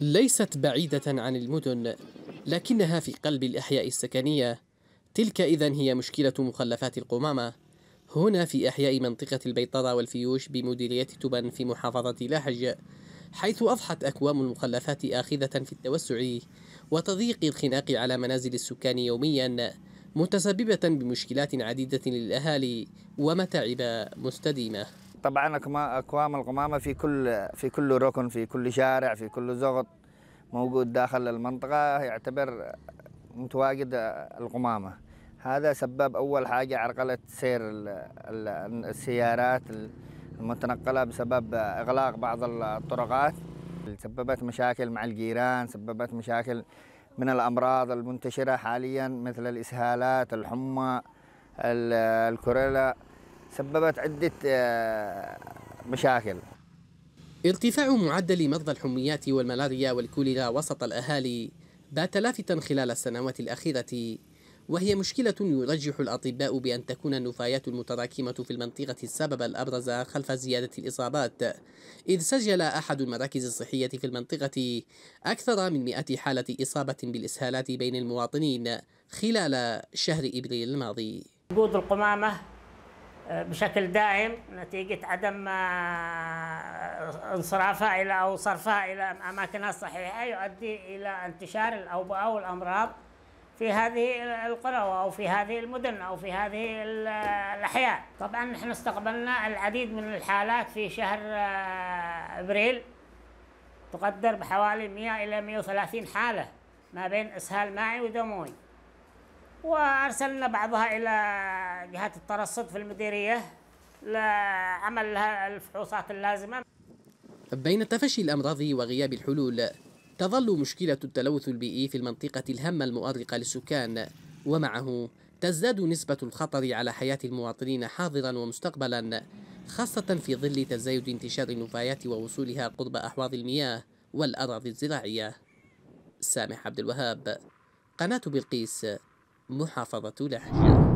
ليست بعيدة عن المدن لكنها في قلب الأحياء السكنية تلك إذا هي مشكلة مخلفات القمامة هنا في أحياء منطقة البيطرة والفيوش بمديرية تبن في محافظة لاحج حيث أضحت أكوام المخلفات آخذة في التوسع وتضييق الخناق على منازل السكان يوميا متسببة بمشكلات عديدة للأهالي ومتاعب مستديمة طبعا اكوام القمامه في كل في كل ركن في كل شارع في كل زغط موجود داخل المنطقه يعتبر متواجد القمامه هذا سبب اول حاجه عرقله سير السيارات المتنقله بسبب اغلاق بعض الطرقات سببت مشاكل مع الجيران سببت مشاكل من الامراض المنتشره حاليا مثل الاسهالات الحمى الكوريلا سببت عدة آه، مشاكل ارتفاع معدل مرضى الحميات والملاريا والكوليرا وسط الأهالي بات لافتا خلال السنوات الأخيرة وهي مشكلة يرجح الأطباء بأن تكون النفايات المتراكمة في المنطقة السبب الأبرز خلف زيادة الإصابات إذ سجل أحد المراكز الصحية في المنطقة أكثر من 100 حالة إصابة بالإسهالات بين المواطنين خلال شهر إبريل الماضي وجود القمامة بشكل دائم نتيجة عدم آه، انصرافها إلى أو صرفها إلى أماكنها الصحيحة يؤدي إلى انتشار الأوبئة والأمراض في هذه القرى أو في هذه المدن أو في هذه آه، الأحياء طبعا نحن استقبلنا العديد من الحالات في شهر آه، أبريل تقدر بحوالي 100 إلى 130 حالة ما بين إسهال ماعي ودموي وأرسلنا بعضها إلى جهات الترصد في المديرية لعمل الفحوصات اللازمة بين تفشي الأمراض وغياب الحلول تظل مشكلة التلوث البيئي في المنطقة الهامة المؤرقة للسكان ومعه تزداد نسبة الخطر على حياة المواطنين حاضرا ومستقبلا خاصة في ظل تزايد انتشار النفايات ووصولها قرب أحواض المياه والأراضي الزراعية سامح عبد الوهاب قناة بلقيس محافظة لهجة